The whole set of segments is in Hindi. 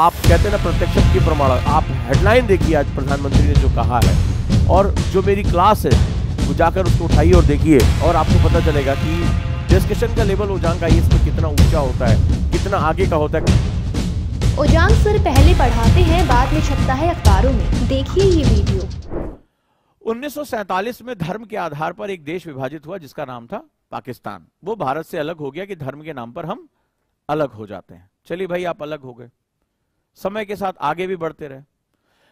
आप कहते हैं ना प्रत्यक्ष की प्रमाण आप हेडलाइन देखिए आज प्रधानमंत्री ने जो कहा है और जो मेरी क्लास है वो जाकर उसको उठाइए और देखिए और आपको पता चलेगा कि डिस्कशन का लेवल ओजांग का इसमें कितना ऊंचा होता है कितना आगे का होता है ओजांग सर पहले पढ़ाते हैं बाद में छपता है अखबारों में देखिए ये वीडियो 1947 में धर्म के आधार पर एक देश विभाजित हुआ जिसका नाम था पाकिस्तान वो भारत से अलग हो गया कि धर्म के नाम पर हम अलग हो जाते हैं चलिए भाई आप अलग हो गए समय के साथ आगे भी बढ़ते रहे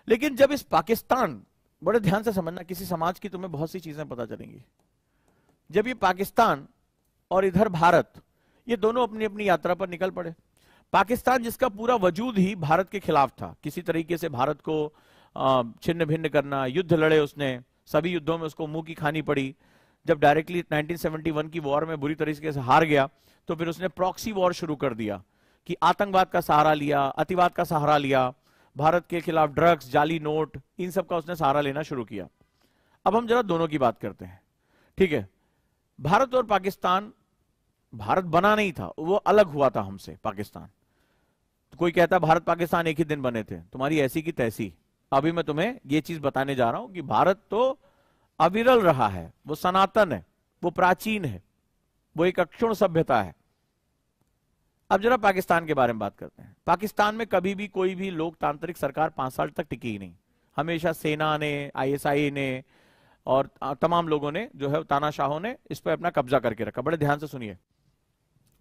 लेकिन जब इस पाकिस्तान बड़े ध्यान से समझना किसी समाज की तुम्हें बहुत सी चीजें पता चलेंगी जब ये पाकिस्तान और इधर भारत ये दोनों अपनी अपनी यात्रा पर निकल पड़े पाकिस्तान जिसका पूरा वजूद ही भारत के खिलाफ था किसी तरीके से भारत को छिन्न भिन्न करना युद्ध लड़े उसने सभी युद्धों में उसको मुंह की खानी पड़ी जब डायरेक्टली 1971 की वॉर में बुरी तरीके से हार गया तो फिर उसने प्रॉक्सी वॉर शुरू कर दिया कि आतंकवाद का सहारा लिया अतिवाद का सहारा लिया भारत के खिलाफ ड्रग्स जाली नोट इन सब का उसने सहारा लेना शुरू किया अब हम जरा दोनों की बात करते हैं ठीक है भारत और पाकिस्तान भारत बना नहीं था वो अलग हुआ था हमसे पाकिस्तान तो कोई कहता भारत पाकिस्तान एक ही दिन बने थे तुम्हारी ऐसी की तैसी अभी मैं तुम्हें यह चीज बताने जा रहा हूं कि भारत तो अविरल रहा है वो सनातन है वो प्राचीन है वो एक अक्षुण सभ्यता है अब जरा पाकिस्तान के बारे में बात करते हैं पाकिस्तान में कभी भी कोई भी लोकतांत्रिक सरकार पांच साल तक टिकी ही नहीं हमेशा सेना ने आईएसआई ने और तमाम लोगों ने जो है तानाशाहों ने इस पर अपना कब्जा करके रखा बड़े ध्यान से सुनिए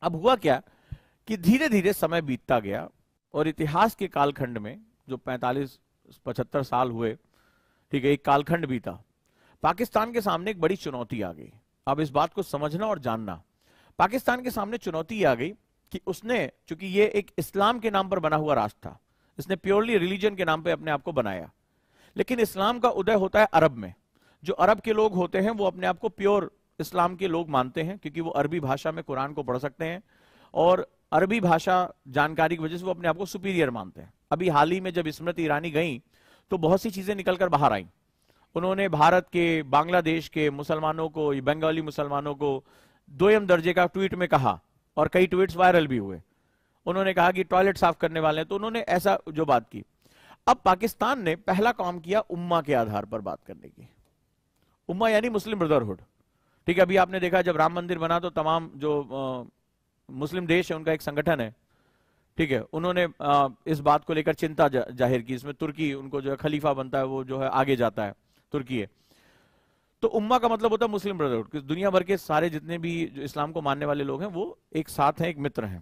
अब हुआ क्या कि धीरे धीरे समय बीतता गया और इतिहास के कालखंड में जो 45 पचहत्तर साल हुए ठीक है एक कालखंड बीता पाकिस्तान के सामने एक बड़ी चुनौती आ गई अब इस बात को समझना और जानना पाकिस्तान के सामने चुनौती आ गई कि उसने चूंकि ये एक इस्लाम के नाम पर बना हुआ राष्ट्र था इसने प्योरली रिलीजन के नाम पर अपने आप को बनाया लेकिन इस्लाम का उदय होता है अरब में जो अरब के लोग होते हैं वो अपने आप को प्योर इस्लाम के लोग मानते हैं क्योंकि वो अरबी भाषा में कुरान को पढ़ सकते हैं और अरबी भाषा जानकारी की वजह से वो अपने आप को सुपीरियर मानते हैं अभी हाल ही में जब स्मृति ईरानी गई तो बहुत सी चीजें निकलकर बाहर आई उन्होंने भारत के बांग्लादेश के मुसलमानों को बंगाली मुसलमानों को दोयम दर्जे का ट्वीट में कहा और कई ट्वीट्स वायरल भी हुए उन्होंने कहा कि टॉयलेट साफ करने वाले हैं तो उन्होंने ऐसा जो बात की अब पाकिस्तान ने पहला काम किया उम्मा के आधार पर बात करने की उम्मा यानी मुस्लिम ब्रदरहुड ठीक है अभी आपने देखा जब राम मंदिर बना तो तमाम जो आ, मुस्लिम देश है उनका एक संगठन है ठीक है उन्होंने आ, इस बात को लेकर चिंता जा, जाहिर की इसमें तुर्की उनको जो है खलीफा बनता है वो जो है आगे जाता है तुर्की है तो उम्मा का मतलब होता है मुस्लिम ब्रदरहुड दुनिया भर के सारे जितने भी जो इस्लाम को मानने वाले लोग हैं वो एक साथ हैं एक मित्र हैं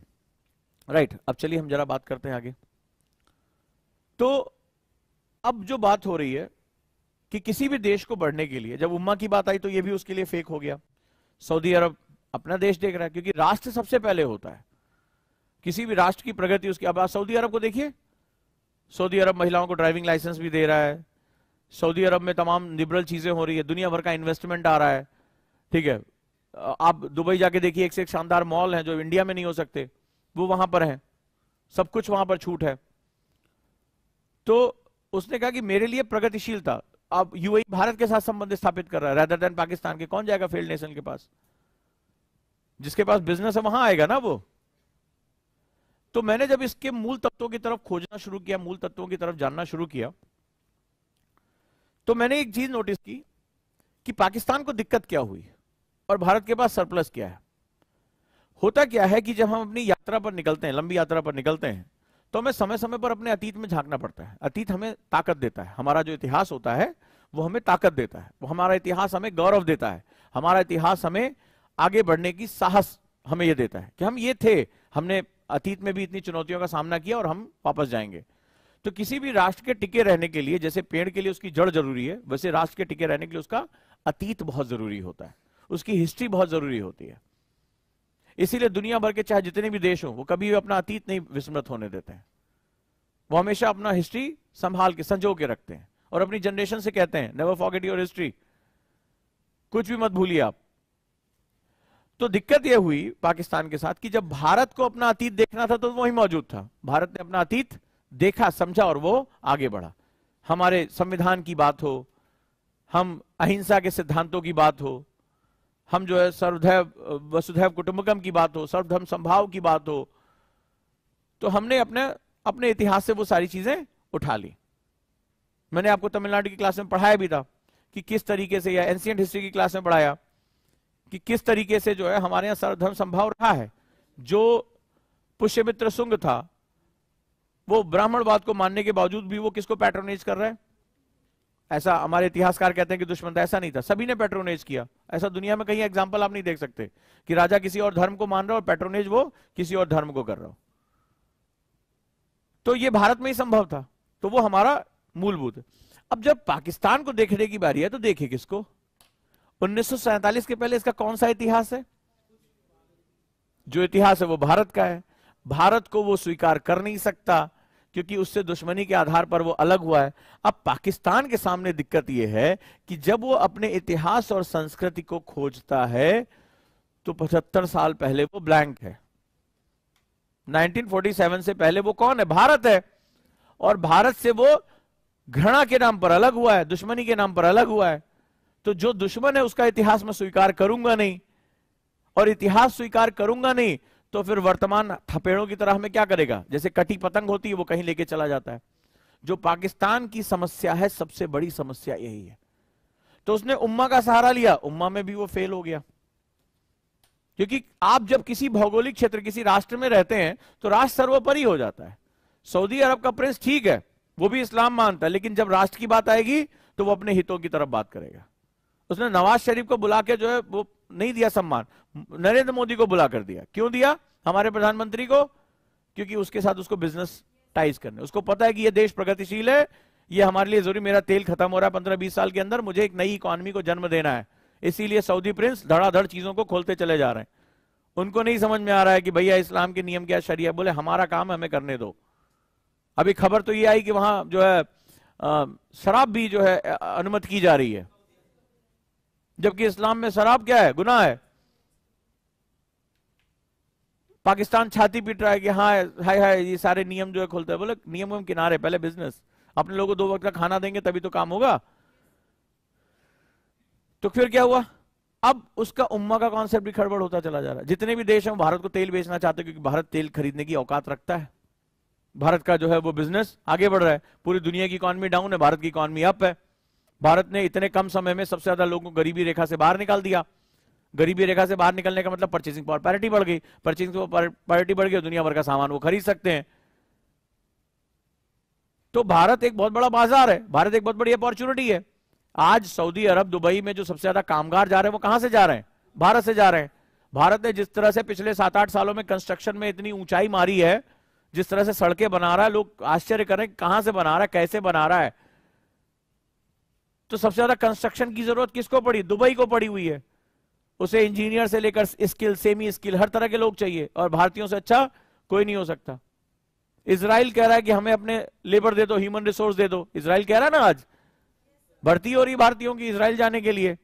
राइट अब चलिए हम जरा बात करते हैं आगे तो अब जो बात हो रही है कि किसी भी देश को बढ़ने के लिए जब उम्मा की बात आई तो यह भी उसके लिए फेक हो गया सऊदी अरब अपना देश देख रहा है क्योंकि राष्ट्र सबसे पहले होता है किसी भी राष्ट्र की प्रगति उसकी अब सऊदी अरब को देखिए सऊदी अरब महिलाओं को ड्राइविंग लाइसेंस भी दे रहा है सऊदी अरब में तमाम लिबरल चीजें हो रही है दुनिया भर का इन्वेस्टमेंट आ रहा है ठीक है आप दुबई जाके देखिए एक से एक शानदार मॉल है जो इंडिया में नहीं हो सकते वो वहां पर है सब कुछ वहां पर छूट है तो उसने कहा कि मेरे लिए प्रगतिशीलता अब यूएई e भारत के साथ संबंध स्थापित कर रहा है रेदर देन पाकिस्तान के कौन जाएगा फेल्ड नेशन के पास जिसके पास बिजनेस है वहां आएगा ना वो तो मैंने जब इसके मूल तत्वों की तरफ खोजना शुरू किया मूल तत्वों की तरफ जानना शुरू किया तो मैंने एक चीज नोटिस की कि पाकिस्तान को दिक्कत क्या हुई और भारत के पास सरप्लस क्या है होता क्या है कि जब हम अपनी यात्रा पर निकलते हैं लंबी यात्रा पर निकलते हैं तो हमें समय समय पर अपने अतीत में झांकना पड़ता है अतीत हमें ताकत देता है हमारा जो इतिहास होता है वो हमें ताकत देता है वो हमारा इतिहास हमें गौरव देता है हमारा इतिहास हमें आगे बढ़ने की साहस हमें ये देता है कि हम ये थे हमने अतीत में भी इतनी चुनौतियों का सामना किया और हम वापस जाएंगे तो किसी भी राष्ट्र के टिके रहने के लिए जैसे पेड़ के लिए उसकी जड़ जरूरी है वैसे राष्ट्र के टिके रहने के लिए उसका अतीत बहुत जरूरी होता है उसकी हिस्ट्री बहुत जरूरी होती है इसीलिए दुनिया भर के चाहे जितने भी देश हो वो कभी भी अपना अतीत नहीं विस्मृत होने देते हैं वो हमेशा अपना हिस्ट्री संभाल के संजो के रखते हैं और अपनी जनरेशन से कहते हैं नेवर फॉरगेट योर हिस्ट्री कुछ भी मत भूलिए आप तो दिक्कत यह हुई पाकिस्तान के साथ कि जब भारत को अपना अतीत देखना था तो वही मौजूद था भारत ने अपना अतीत देखा समझा और वो आगे बढ़ा हमारे संविधान की बात हो हम अहिंसा के सिद्धांतों की बात हो हम जो है सर्वधैव वसुधैव कुटुंबकम की बात हो सर्वधर्म संभाव की बात हो तो हमने अपने अपने इतिहास से वो सारी चीजें उठा ली मैंने आपको तमिलनाडु की क्लास में पढ़ाया भी था कि किस तरीके से या एंशियंट हिस्ट्री की क्लास में पढ़ाया कि किस तरीके से जो है हमारे यहां सर्वधर्म संभाव रहा है जो पुष्यमित्र सुंग था वो ब्राह्मणवाद को मानने के बावजूद भी वो किसको पैट्रोनाइज कर रहा है ऐसा हमारे इतिहासकार कहते हैं कि दुश्मन था ऐसा नहीं था सभी ने पेट्रोनेज किया ऐसा दुनिया में कहीं एग्जाम्पल आप नहीं देख सकते कि राजा किसी और धर्म को मान रहा और पेट्रोनेज वो किसी और धर्म को कर रहा हो तो ये भारत में ही संभव था तो वो हमारा मूलभूत अब जब पाकिस्तान को देखने की बारी है तो देखे किसको उन्नीस के पहले इसका कौन सा इतिहास है जो इतिहास है वो भारत का है भारत को वो स्वीकार कर नहीं सकता क्योंकि उससे दुश्मनी के आधार पर वो अलग हुआ है अब पाकिस्तान के सामने दिक्कत यह है कि जब वो अपने इतिहास और संस्कृति को खोजता है तो 75 साल पहले वो ब्लैंक है 1947 से पहले वो कौन है भारत है और भारत से वो घृणा के नाम पर अलग हुआ है दुश्मनी के नाम पर अलग हुआ है तो जो दुश्मन है उसका इतिहास मैं स्वीकार करूंगा नहीं और इतिहास स्वीकार करूंगा नहीं तो फिर वर्तमान थपेड़ों की तरह हमें क्या करेगा जैसे कटी पतंग होती है वो कहीं लेके चला जाता है जो पाकिस्तान की समस्या है सबसे बड़ी समस्या यही है तो उसने उम्मा का सहारा लिया उम्मा में भी वो फेल हो गया क्योंकि आप जब किसी भौगोलिक क्षेत्र किसी राष्ट्र में रहते हैं तो राष्ट्र सर्वोपरि हो जाता है सऊदी अरब का प्रिंस ठीक है वो भी इस्लाम मानता है लेकिन जब राष्ट्र की बात आएगी तो वो अपने हितों की तरफ बात करेगा उसने नवाज शरीफ को बुला के जो है वो नहीं दिया सम्मान नरेंद्र मोदी को बुला कर दिया क्यों दिया हमारे प्रधानमंत्री को क्योंकि उसके साथ उसको बिजनेस टाइज करने उसको पता है कि ये देश प्रगतिशील है ये हमारे लिए जरूरी मेरा तेल खत्म हो रहा है पंद्रह बीस साल के अंदर मुझे एक नई इकोनॉमी को जन्म देना है इसीलिए सऊदी प्रिंस धड़ाधड़ चीजों को खोलते चले जा रहे हैं उनको नहीं समझ में आ रहा है कि भैया इस्लाम के नियम क्या शरिया बोले हमारा काम हमें करने दो अभी खबर तो ये आई कि वहां जो है शराब भी जो है अनुमत की जा रही है जबकि इस्लाम में शराब क्या है गुना है पाकिस्तान छाती पीट रहा है कि हाँ हाय हाय ये सारे नियम जो है खोलते हैं बोले नियम के किनारे पहले बिजनेस अपने लोगों को दो वक्त का खाना देंगे तभी तो काम होगा तो फिर क्या हुआ अब उसका उम्मा का कॉन्सेप्ट भी खड़बड़ होता चला जा रहा है जितने भी देश हैं भारत को तेल बेचना चाहते क्योंकि भारत तेल खरीदने की औकात रखता है भारत का जो है वो बिजनेस आगे बढ़ रहा है पूरी दुनिया की इकॉनमी डाउन है भारत की इकॉनमी अप है भारत ने इतने कम समय में सबसे ज्यादा लोगों को गरीबी रेखा से बाहर निकाल दिया गरीबी रेखा से बाहर निकलने का मतलब परचेसिंग पावर पैरिटी बढ़ गई परचेसिंग पैरिटी बढ़ गई दुनिया भर का सामान वो खरीद सकते हैं तो भारत एक बहुत बड़ा बाजार है भारत एक बहुत बड़ी अपॉर्चुनिटी है आज सऊदी अरब दुबई में जो सबसे ज्यादा कामगार जा रहे हैं वो कहां से जा रहे हैं भारत से जा रहे हैं भारत ने जिस तरह से पिछले सात आठ सालों में कंस्ट्रक्शन में इतनी ऊंचाई मारी है जिस तरह से सड़कें बना रहा है लोग आश्चर्य करें कहां से बना रहा है कैसे बना रहा है तो सबसे ज्यादा कंस्ट्रक्शन की जरूरत किसको पड़ी दुबई को पड़ी हुई है उसे इंजीनियर से लेकर स्किल सेमी स्किल हर तरह के लोग चाहिए और भारतीयों से अच्छा कोई नहीं हो सकता इसराइल कह रहा है कि हमें अपने लेबर दे दो ह्यूमन रिसोर्स दे दो इसराइल कह रहा है ना आज भर्ती हो रही भारतीयों की इसराइल जाने के लिए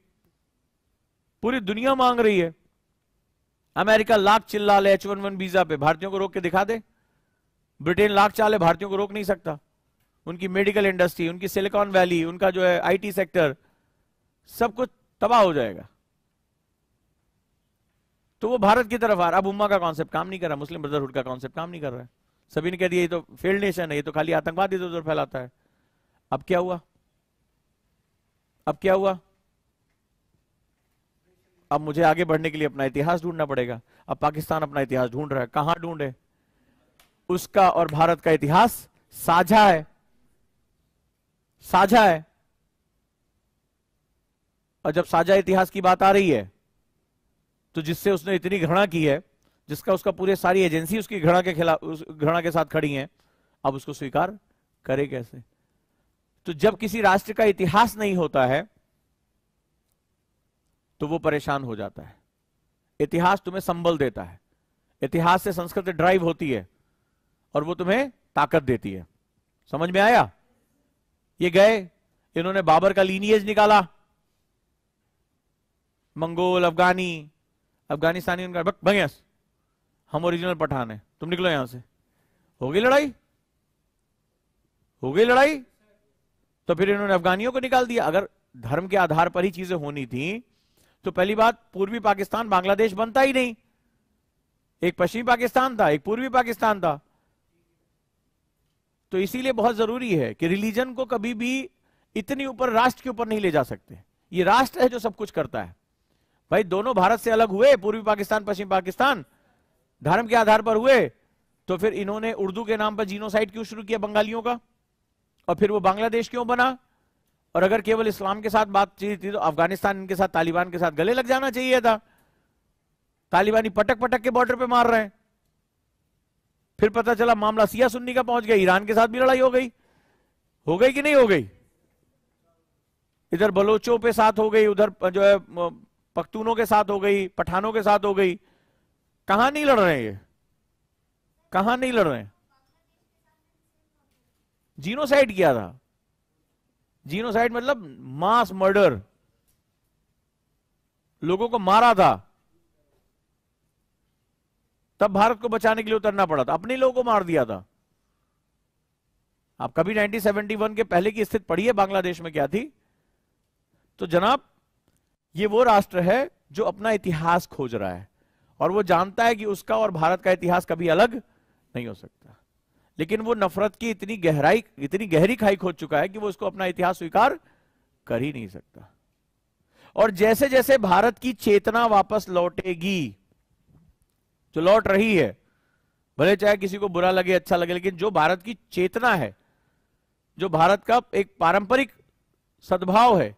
पूरी दुनिया मांग रही है अमेरिका लाख चिल्ला ले एच वन वन वीजा पे भारतीयों को रोक के दिखा दे ब्रिटेन लाख चाले भारतीयों को रोक नहीं सकता उनकी मेडिकल इंडस्ट्री उनकी सिलिकॉन वैली उनका जो है आईटी सेक्टर सब कुछ तबाह हो जाएगा तो वो भारत की तरफ आ रहा अब उम्मा का कॉन्सेप्ट काम नहीं कर रहा मुस्लिम ब्रदरहुड का कॉन्सेप्ट काम नहीं कर रहा है सभी ने कह दिया ये तो फेल्ड नेशन है ये तो खाली आतंकवाद इधर उधर फैलाता है अब क्या हुआ अब क्या हुआ अब मुझे आगे बढ़ने के लिए अपना इतिहास ढूंढना पड़ेगा अब पाकिस्तान अपना इतिहास ढूंढ रहा है कहां ढूंढे उसका और भारत का इतिहास साझा है साझा है और जब साझा इतिहास की बात आ रही है तो जिससे उसने इतनी घृणा की है जिसका उसका पूरे सारी एजेंसी उसकी घृणा के खिलाफ घृणा के साथ खड़ी है अब उसको स्वीकार करे कैसे तो जब किसी राष्ट्र का इतिहास नहीं होता है तो वो परेशान हो जाता है इतिहास तुम्हें संबल देता है इतिहास से संस्कृत ड्राइव होती है और वो तुम्हें ताकत देती है समझ में आया ये गए इन्होंने बाबर का लीनियज निकाला मंगोल अफगानी अफगानिस्तानी उनका भंगस हम ओरिजिनल पठान है तुम निकलो यहां से हो गई लड़ाई हो गई लड़ाई तो फिर इन्होंने अफगानियों को निकाल दिया अगर धर्म के आधार पर ही चीजें होनी थी तो पहली बात पूर्वी पाकिस्तान बांग्लादेश बनता ही नहीं एक पश्चिमी पाकिस्तान था एक पूर्वी पाकिस्तान था तो इसीलिए बहुत जरूरी है कि रिलीजन को कभी भी इतनी ऊपर राष्ट्र के ऊपर नहीं ले जा सकते ये राष्ट्र है जो सब कुछ करता है भाई दोनों भारत से अलग हुए पूर्वी पाकिस्तान पश्चिम पाकिस्तान धर्म के आधार पर हुए तो फिर इन्होंने उर्दू के नाम पर जीनोसाइड क्यों शुरू किया बंगालियों का और फिर वो बांग्लादेश क्यों बना और अगर केवल इस्लाम के साथ बातचीत थी तो अफगानिस्तान इनके साथ तालिबान के साथ गले लग जाना चाहिए था तालिबानी पटक पटक के बॉर्डर पे मार रहे हैं फिर पता चला मामला सिया सुन्नी का पहुंच गया ईरान के साथ भी लड़ाई हो गई हो गई कि नहीं हो गई इधर बलोचों के साथ हो गई उधर जो है पख्तूनों के साथ हो गई पठानों के साथ हो गई कहा नहीं लड़ रहे ये कहा नहीं लड़ रहे जीनोसाइड किया था जीनोसाइड मतलब मास मर्डर लोगों को मारा था तब भारत को बचाने के लिए उतरना पड़ा था अपने लोगों को मार दिया था आप कभी 1971 के पहले की स्थिति पढ़िए बांग्लादेश में क्या थी तो जनाब ये वो राष्ट्र है जो अपना इतिहास खोज रहा है और वो जानता है कि उसका और भारत का इतिहास कभी अलग नहीं हो सकता लेकिन वो नफरत की इतनी गहराई इतनी गहरी खाई खोज चुका है कि वो उसको अपना इतिहास स्वीकार कर ही नहीं सकता और जैसे जैसे भारत की चेतना वापस लौटेगी जो लौट रही है भले चाहे किसी को बुरा लगे अच्छा लगे लेकिन जो भारत की चेतना है जो भारत का एक पारंपरिक सद्भाव है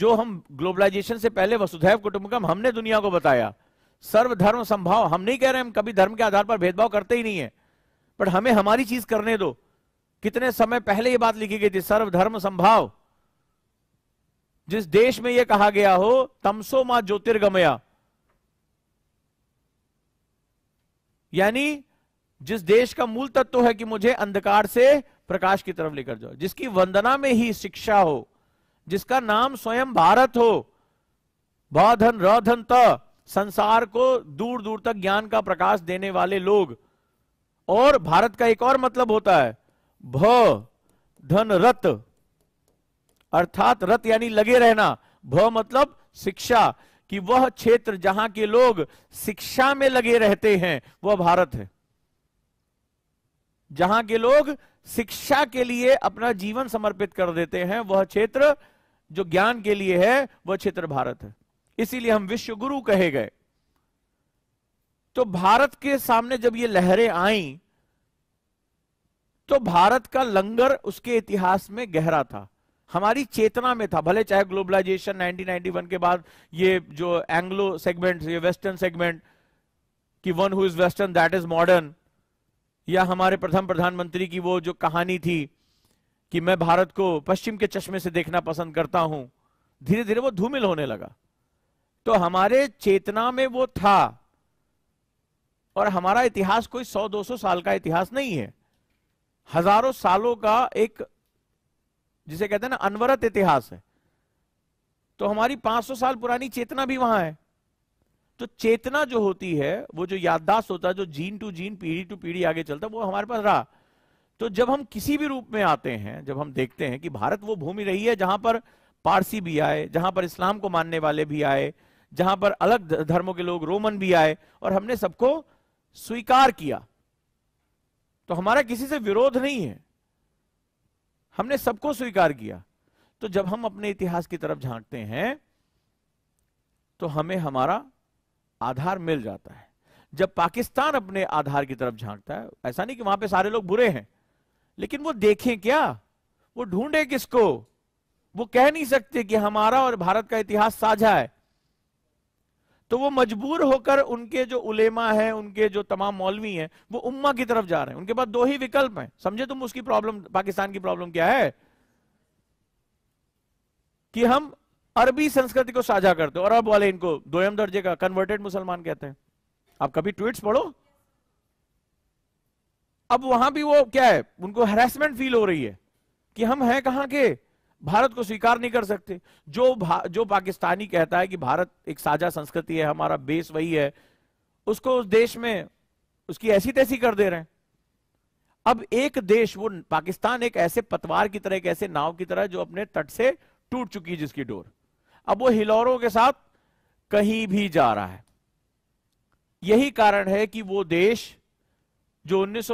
जो हम ग्लोबलाइजेशन से पहले वसुधैव कुटुंबकम हमने दुनिया को बताया सर्वधर्म संभाव हम नहीं कह रहे हम कभी धर्म के आधार पर भेदभाव करते ही नहीं है बट हमें हमारी चीज करने दो कितने समय पहले ये बात लिखी गई थी सर्वधर्म संभाव जिस देश में यह कहा गया हो तमसो मां ज्योतिर्गमया यानी जिस देश का मूल तत्व है कि मुझे अंधकार से प्रकाश की तरफ लेकर जाओ जिसकी वंदना में ही शिक्षा हो जिसका नाम स्वयं भारत हो भौधन रौधन त संसार को दूर दूर तक ज्ञान का प्रकाश देने वाले लोग और भारत का एक और मतलब होता है भ धन रत अर्थात रत यानी लगे रहना भ मतलब शिक्षा कि वह क्षेत्र जहां के लोग शिक्षा में लगे रहते हैं वह भारत है जहां के लोग शिक्षा के लिए अपना जीवन समर्पित कर देते हैं वह क्षेत्र जो ज्ञान के लिए है वह क्षेत्र भारत है इसीलिए हम विश्व गुरु कहे गए तो भारत के सामने जब ये लहरें आई तो भारत का लंगर उसके इतिहास में गहरा था हमारी चेतना में था भले चाहे ग्लोबलाइजेशन 1991 के बाद ये जो एंग्लो सेगमेंट ये वेस्टर्न सेगमेंट कि one who is western that is modern या हमारे प्रथम प्रधानमंत्री की वो जो कहानी थी कि मैं भारत को पश्चिम के चश्मे से देखना पसंद करता हूं धीरे धीरे वो धूमिल होने लगा तो हमारे चेतना में वो था और हमारा इतिहास कोई 100-200 साल का इतिहास नहीं है हजारों सालों का एक जिसे कहते हैं ना अनवरत इतिहास है तो हमारी 500 साल पुरानी चेतना भी वहां है तो चेतना जो होती है वो जो याददाश्त होता है जो जीन टू जीन पीढ़ी टू पीढ़ी आगे चलता है वो हमारे पास रहा तो जब हम किसी भी रूप में आते हैं जब हम देखते हैं कि भारत वो भूमि रही है जहां पर पारसी भी आए जहां पर इस्लाम को मानने वाले भी आए जहां पर अलग धर्मों के लोग रोमन भी आए और हमने सबको स्वीकार किया तो हमारा किसी से विरोध नहीं है हमने सबको स्वीकार किया तो जब हम अपने इतिहास की तरफ झांकते हैं तो हमें हमारा आधार मिल जाता है जब पाकिस्तान अपने आधार की तरफ झांकता है ऐसा नहीं कि वहां पे सारे लोग बुरे हैं लेकिन वो देखें क्या वो ढूंढे किसको वो कह नहीं सकते कि हमारा और भारत का इतिहास साझा है तो वो मजबूर होकर उनके जो उलेमा है उनके जो तमाम मौलवी हैं वो उम्मा की तरफ जा रहे हैं उनके पास दो ही विकल्प हैं समझे तुम उसकी प्रॉब्लम पाकिस्तान की प्रॉब्लम क्या है कि हम अरबी संस्कृति को साझा करते हो अरब वाले इनको दोयम दर्जे का कन्वर्टेड मुसलमान कहते हैं आप कभी ट्वीट्स पढ़ो अब वहां भी वो क्या है उनको हेरासमेंट फील हो रही है कि हम हैं कहां के भारत को स्वीकार नहीं कर सकते जो जो पाकिस्तानी कहता है कि भारत एक साझा संस्कृति है हमारा बेस वही है उसको उस देश में उसकी ऐसी तैसी कर दे रहे हैं अब एक देश वो पाकिस्तान एक ऐसे पतवार की तरह एक ऐसे नाव की तरह जो अपने तट से टूट चुकी है जिसकी डोर अब वो हिलौरों के साथ कहीं भी जा रहा है यही कारण है कि वो देश जो उन्नीस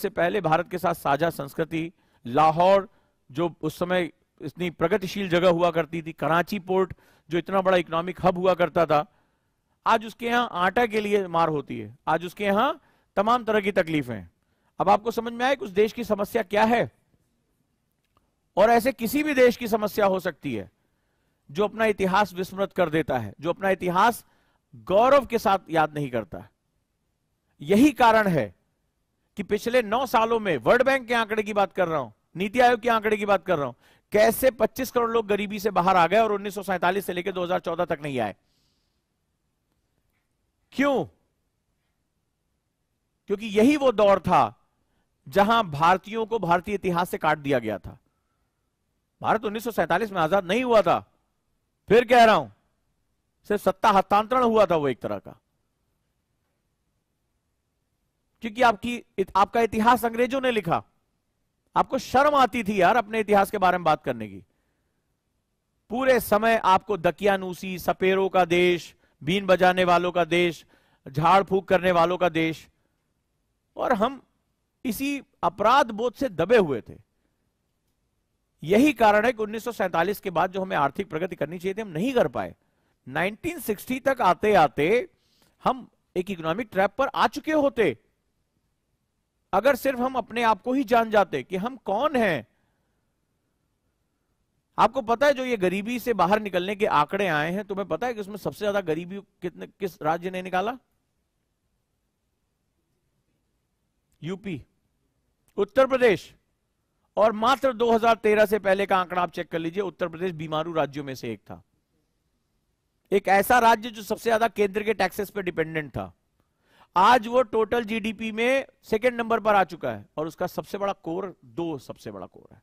से पहले भारत के साथ साझा संस्कृति लाहौर जो उस समय इतनी प्रगतिशील जगह हुआ करती थी कराची पोर्ट जो इतना बड़ा इकोनॉमिक हब हुआ करता था आज उसके यहां आटा के लिए मार होती है आज उसके यहां तमाम तरह की तकलीफें अब आपको समझ में आए कि उस देश की समस्या क्या है और ऐसे किसी भी देश की समस्या हो सकती है जो अपना इतिहास विस्मृत कर देता है जो अपना इतिहास गौरव के साथ याद नहीं करता यही कारण है कि पिछले नौ सालों में वर्ल्ड बैंक के आंकड़े की बात कर रहा हूं नीति आयोग के आंकड़े की बात कर रहा हूं कैसे 25 करोड़ लोग गरीबी से बाहर आ गए और उन्नीस से लेकर 2014 तक नहीं आए क्यों क्योंकि यही वो दौर था जहां भारतीयों को भारतीय इतिहास से काट दिया गया था भारत उन्नीस में आजाद नहीं हुआ था फिर कह रहा हूं सिर्फ सत्ता हस्तांतरण हुआ था वो एक तरह का क्योंकि आपकी आपका इतिहास अंग्रेजों ने लिखा आपको शर्म आती थी यार अपने इतिहास के बारे में बात करने की पूरे समय आपको दकियानूसी सपेरों का देश बीन बजाने वालों का देश झाड़ फूक करने वालों का देश और हम इसी अपराध बोध से दबे हुए थे यही कारण है कि उन्नीस के बाद जो हमें आर्थिक प्रगति करनी चाहिए थी हम नहीं कर पाए 1960 तक आते आते हम एक इकोनॉमिक ट्रैप पर आ चुके होते अगर सिर्फ हम अपने आप को ही जान जाते कि हम कौन हैं आपको पता है जो ये गरीबी से बाहर निकलने के आंकड़े आए हैं तुम्हें पता है कि उसमें सबसे ज्यादा गरीबी कितने किस राज्य ने निकाला यूपी उत्तर प्रदेश और मात्र 2013 से पहले का आंकड़ा आप चेक कर लीजिए उत्तर प्रदेश बीमारू राज्यों में से एक था एक ऐसा राज्य जो सबसे ज्यादा केंद्र के टैक्सेस पर डिपेंडेंट था आज वो टोटल जीडीपी में सेकेंड नंबर पर आ चुका है और उसका सबसे बड़ा कोर दो सबसे बड़ा कोर है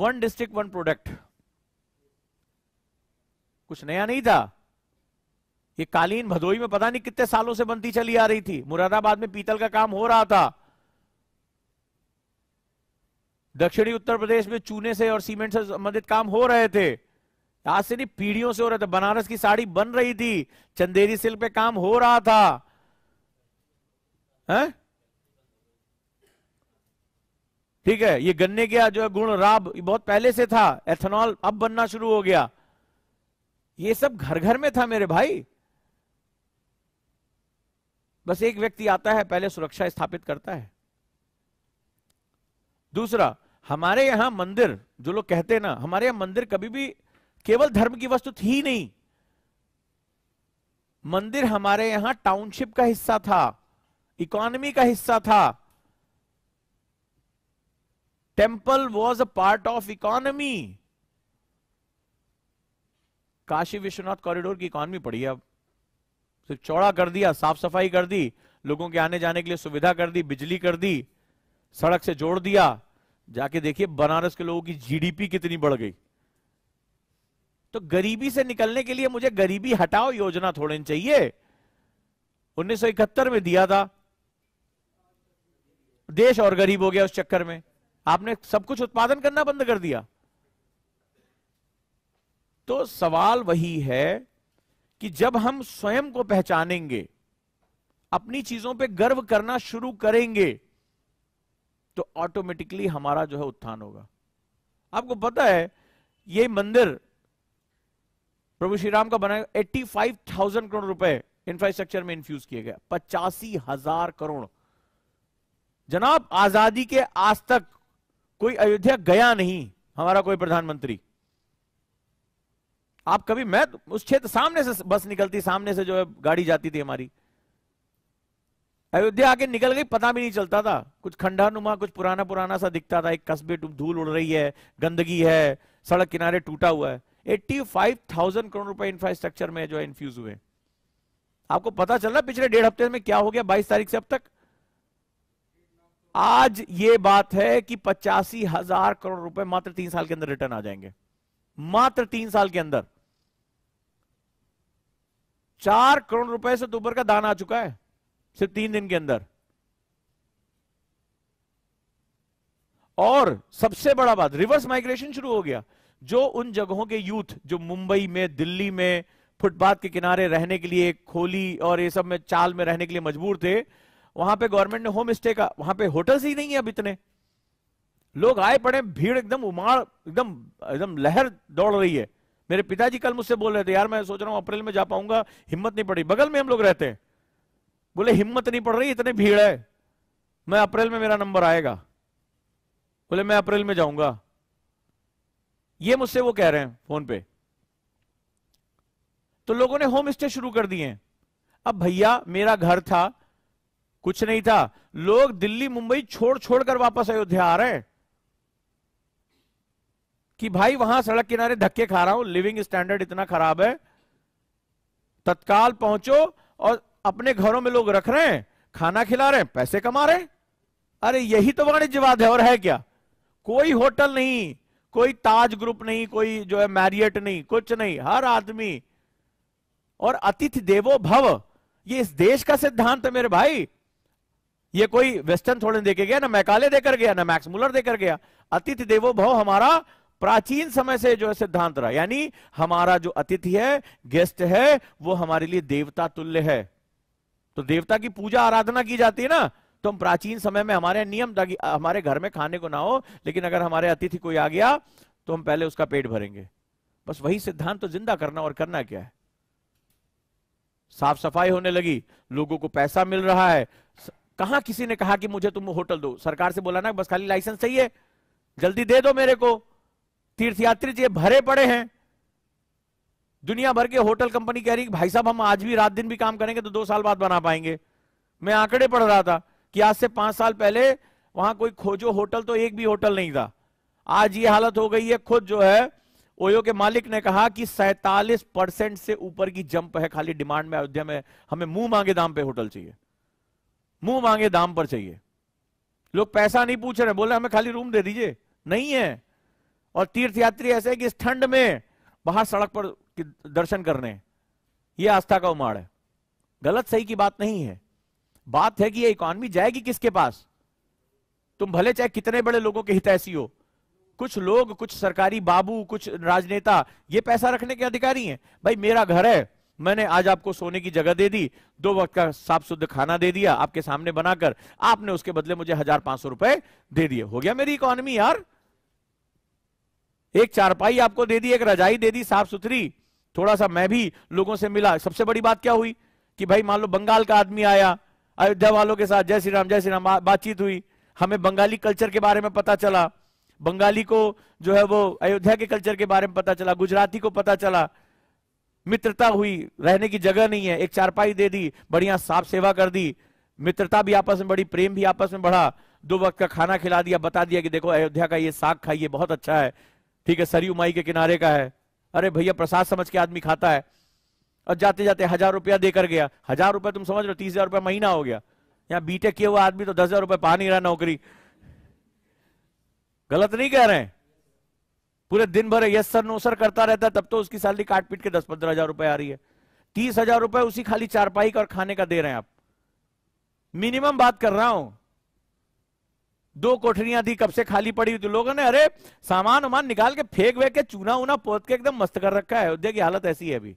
वन डिस्ट्रिक्ट वन प्रोडक्ट कुछ नया नहीं था ये कालीन भदोई में पता नहीं कितने सालों से बनती चली आ रही थी मुरादाबाद में पीतल का काम हो रहा था दक्षिणी उत्तर प्रदेश में चूने से और सीमेंट से संबंधित काम हो रहे थे आज से नहीं पीढ़ियों से हो रहा था बनारस की साड़ी बन रही थी चंदेरी सिल्क पे काम हो रहा था है? ठीक है ये गन्ने का जो है गुण राब बहुत पहले से था एथेनॉल अब बनना शुरू हो गया ये सब घर घर में था मेरे भाई बस एक व्यक्ति आता है पहले सुरक्षा स्थापित करता है दूसरा हमारे यहां मंदिर जो लोग कहते हैं ना हमारे यहां मंदिर कभी भी केवल धर्म की वस्तु थी नहीं मंदिर हमारे यहां टाउनशिप का हिस्सा था इकोनॉमी का हिस्सा था temple was a part of economy Kashi Vishwanath corridor की इकोनॉमी पड़ी अब तो चौड़ा कर दिया साफ सफाई कर दी लोगों के आने जाने के लिए सुविधा कर दी बिजली कर दी सड़क से जोड़ दिया जाके देखिए बनारस के लोगों की जीडीपी कितनी बढ़ गई तो गरीबी से निकलने के लिए मुझे गरीबी हटाओ योजना थोड़ी चाहिए 1971 में दिया था देश और गरीब हो गया उस चक्कर में आपने सब कुछ उत्पादन करना बंद कर दिया तो सवाल वही है कि जब हम स्वयं को पहचानेंगे अपनी चीजों पे गर्व करना शुरू करेंगे तो ऑटोमेटिकली हमारा जो है उत्थान होगा आपको पता है ये मंदिर प्रभु श्री राम का बनाया एट्टी फाइव थाउजेंड करोड़ रुपए इंफ्रास्ट्रक्चर में इन्फ्यूज किए गए पचासी हजार करोड़ जनाब आजादी के आज तक कोई अयोध्या गया नहीं हमारा कोई प्रधानमंत्री आप कभी मैं तो उस क्षेत्र सामने से बस निकलती सामने से जो है गाड़ी जाती थी हमारी अयोध्या आके निकल गई पता भी नहीं चलता था कुछ खंडानुमा कुछ पुराना पुराना सा दिखता था एक कस्बे धूल उड़ रही है गंदगी है सड़क किनारे टूटा हुआ है 85,000 करोड़ रुपए इंफ्रास्ट्रक्चर में जो है इन्फ्यूज हुए आपको पता चल रहा पिछले डेढ़ हफ्ते में क्या हो गया 22 तारीख से अब तक आज ये बात है कि पचासी हजार करोड़ रुपए मात्र तीन साल के अंदर रिटर्न आ जाएंगे मात्र तीन साल के अंदर चार करोड़ रुपए से दोपहर का दान आ चुका है सिर्फ तीन दिन के अंदर और सबसे बड़ा बात रिवर्स माइग्रेशन शुरू हो गया जो उन जगहों के यूथ जो मुंबई में दिल्ली में फुटपाथ के किनारे रहने के लिए खोली और ये सब में चाल में रहने के लिए मजबूर थे वहां पे गवर्नमेंट ने होम स्टे का वहां पे होटल्स ही नहीं है अब इतने लोग आए पड़े भीड़ एकदम उमाड़ एकदम एकदम लहर दौड़ रही है मेरे पिताजी कल मुझसे बोल रहे थे यार मैं सोच रहा हूं अप्रैल में जा पाऊंगा हिम्मत नहीं पड़ी बगल में हम लोग रहते हैं बोले हिम्मत नहीं पड़ रही इतनी भीड़ है मैं अप्रैल में मेरा नंबर आएगा बोले मैं अप्रैल में जाऊंगा ये मुझसे वो कह रहे हैं फोन पे तो लोगों ने होम स्टे शुरू कर दिए अब भैया मेरा घर था कुछ नहीं था लोग दिल्ली मुंबई छोड़ छोड़कर वापस अयोध्या आ रहे हैं कि भाई वहां सड़क किनारे धक्के खा रहा हूं लिविंग स्टैंडर्ड इतना खराब है तत्काल पहुंचो और अपने घरों में लोग रख रहे हैं खाना खिला रहे हैं पैसे कमा रहे हैं अरे यही तो वाणिज्यवाद है और है क्या कोई होटल नहीं कोई ताज ग्रुप नहीं कोई जो है मैरियट नहीं कुछ नहीं हर आदमी और अतिथि देवो भव ये इस देश का सिद्धांत है मेरे भाई ये कोई वेस्टर्न थोड़े देखे गया ना मैकाले देकर गया ना मैक्स मुलर देकर गया अतिथि देवो भव हमारा प्राचीन समय से जो है सिद्धांत रहा यानी हमारा जो अतिथि है गेस्ट है वो हमारे लिए देवता तुल्य है तो देवता की पूजा आराधना की जाती है ना तो हम प्राचीन समय में हमारे नियम था कि हमारे घर में खाने को ना हो लेकिन अगर हमारे अतिथि कोई आ गया तो हम पहले उसका पेट भरेंगे बस वही सिद्धांत तो जिंदा करना और करना क्या है साफ सफाई होने लगी लोगों को पैसा मिल रहा है कहा किसी ने कहा कि मुझे तुम होटल दो सरकार से बोला ना बस खाली लाइसेंस चाहिए जल्दी दे दो मेरे को तीर्थयात्री जी भरे पड़े हैं दुनिया भर के होटल कंपनी कह रही भाई साहब हम आज भी रात दिन भी काम करेंगे तो दो साल बाद बना पाएंगे मैं आंकड़े पढ़ रहा था कि आज से पांच साल पहले वहां कोई खोजो होटल तो एक भी होटल नहीं था आज ये हालत हो गई है खुद जो है ओयो के मालिक ने कहा कि सैतालीस परसेंट से ऊपर की जंप है खाली डिमांड में अयोध्या में हमें मुंह मांगे दाम पे होटल चाहिए मुंह मांगे दाम पर चाहिए लोग पैसा नहीं पूछ रहे बोले हमें खाली रूम दे दीजिए नहीं है और तीर्थयात्री ऐसे है कि इस ठंड में बाहर सड़क पर दर्शन करने ये आस्था का उमाड़ है गलत सही की बात नहीं है बात है कि ये इकॉनमी जाएगी किसके पास तुम भले चाहे कितने बड़े लोगों के हितैषी हो कुछ लोग कुछ सरकारी बाबू कुछ राजनेता ये पैसा रखने के अधिकारी हैं भाई मेरा घर है मैंने आज आपको सोने की जगह दे दी दो वक्त का साफ शुद्ध खाना दे दिया आपके सामने बनाकर आपने उसके बदले मुझे हजार पांच सौ रुपए दे दिए हो गया मेरी इकोनॉमी यार एक चारपाई आपको दे दी एक रजाई दे दी साफ सुथरी थोड़ा सा मैं भी लोगों से मिला सबसे बड़ी बात क्या हुई कि भाई मान लो बंगाल का आदमी आया अयोध्या वालों के साथ जय श्री राम जय श्री राम बातचीत हुई हमें बंगाली कल्चर के बारे में पता चला बंगाली को जो है वो अयोध्या के कल्चर के बारे में पता चला गुजराती को पता चला मित्रता हुई रहने की जगह नहीं है एक चारपाई दे दी बढ़िया साफ सेवा कर दी मित्रता भी आपस में बड़ी प्रेम भी आपस में बढ़ा दो वक्त का खाना खिला दिया बता दिया कि देखो अयोध्या का ये साग खाइए बहुत अच्छा है ठीक है सरयू माई के किनारे का है अरे भैया प्रसाद समझ के आदमी खाता है और जाते जाते हजार रुपया देकर गया हजार रुपया तुम समझ लो तीस हजार रुपया महीना हो गया यहां बीटेक किया हुआ आदमी तो दस हजार रुपये पा नहीं रहा नौकरी गलत नहीं कह रहे हैं पूरे दिन भर यस सर नो सर करता रहता है तब तो उसकी सैलरी काट पीट के दस पंद्रह हजार रुपए आ रही है तीस हजार रुपए उसी खाली चारपाई का और खाने का दे रहे हैं आप मिनिमम बात कर रहा हूं दो कोठरियां थी कब से खाली पड़ी हुई थी लोगों ने अरे सामान वामान निकाल के फेंक वेक के चूना उना पोत के एकदम मस्त कर रखा है की हालत ऐसी है अभी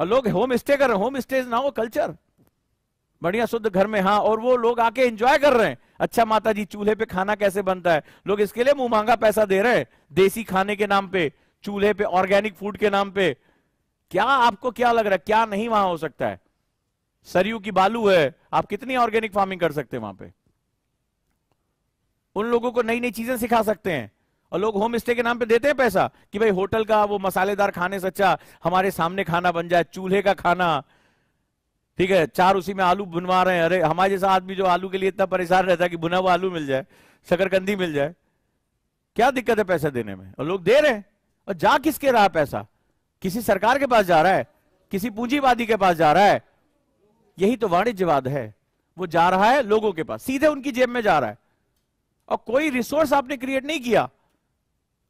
और लोग होम स्टे कर रहे home stay is now culture बढ़िया शुद्ध घर में हाँ और वो लोग आके एंजॉय कर रहे हैं अच्छा माता जी चूल्हे पे खाना कैसे बनता है लोग इसके लिए मुंह मांगा पैसा दे रहे हैं देसी खाने के नाम पे चूल्हे पे ऑर्गेनिक फूड के नाम पे क्या आपको क्या लग रहा है क्या नहीं वहां हो सकता है सरयू की बालू है आप कितनी ऑर्गेनिक फार्मिंग कर सकते हैं वहां पे उन लोगों को नई नई चीजें सिखा सकते हैं और लोग होम स्टे के नाम पे देते हैं पैसा कि भाई होटल का वो मसालेदार खाने से अच्छा हमारे सामने खाना बन जाए चूल्हे का खाना ठीक है चार उसी में आलू बुनवा रहे हैं अरे हमारे जैसा आदमी जो आलू के लिए इतना परेशान रहता है कि बुना हुआ आलू मिल जाए शकरकंदी मिल जाए क्या दिक्कत है पैसा देने में और लोग दे रहे हैं और जा किसके रहा पैसा किसी सरकार के पास जा रहा है किसी पूंजीवादी के पास जा रहा है यही तो वाणिज्यवाद है वो जा रहा है लोगों के पास सीधे उनकी जेब में जा रहा है और कोई रिसोर्स आपने क्रिएट नहीं किया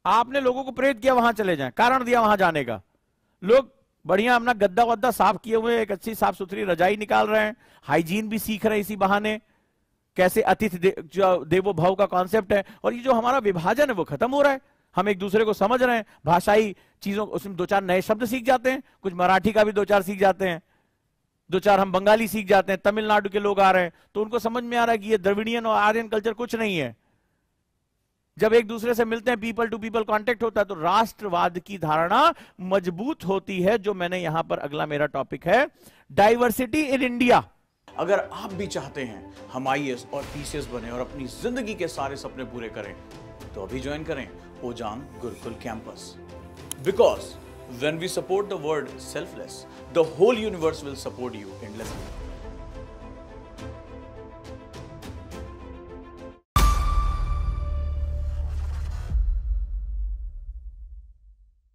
आपने लोगों को प्रेरित किया वहां चले जाएं कारण दिया वहां जाने का लोग बढ़िया अपना गद्दा वद्दा साफ किए हुए एक अच्छी साफ सुथरी रजाई निकाल रहे हैं हाइजीन भी सीख रहे हैं इसी बहाने कैसे अतिथि दे, जो देवो भाव का कॉन्सेप्ट है और ये जो हमारा विभाजन है वो खत्म हो रहा है हम एक दूसरे को समझ रहे हैं भाषाई चीजों उसमें दो चार नए शब्द सीख जाते हैं कुछ मराठी का भी दो चार सीख जाते हैं दो चार हम बंगाली सीख जाते हैं तमिलनाडु के लोग आ रहे हैं तो उनको समझ में आ रहा है कि ये द्रविड़ियन और आर्यन कल्चर कुछ नहीं है जब एक दूसरे से मिलते हैं पीपल टू पीपल कांटेक्ट होता है तो राष्ट्रवाद की धारणा मजबूत होती है जो मैंने यहां पर अगला मेरा टॉपिक है डाइवर्सिटी इन इंडिया अगर आप भी चाहते हैं हम आई और पीसीएस बने और अपनी जिंदगी के सारे सपने पूरे करें तो अभी ज्वाइन करें ओजान Gurukul campus because when we support the world selfless the whole universe will support you endlessly.